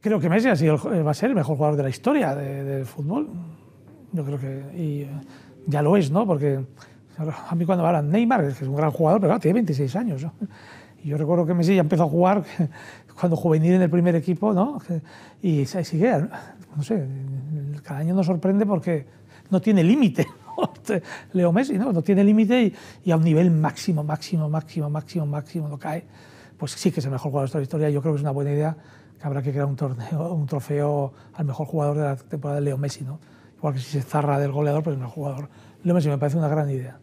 Creo que Messi eh, va a ser el mejor jugador de la historia del fútbol. Yo creo que. Y eh, ya lo es, ¿no? Porque a mí cuando me hablan Neymar, que es un gran jugador, pero claro, tiene 26 años. ¿no? Y yo recuerdo que Messi ya empezó a jugar cuando juvenil en el primer equipo, ¿no? Y sigue, no sé, cada año nos sorprende porque no tiene límite. Este Leo Messi, ¿no? No tiene límite y, a un nivel máximo, máximo, máximo, máximo, máximo lo cae. Pues sí que es el mejor jugador de la historia. Yo creo que es una buena idea habrá que crear un, torneo, un trofeo al mejor jugador de la temporada de Leo Messi, ¿no? Igual que si se zarra del goleador, pues el mejor jugador. Leo Messi me parece una gran idea.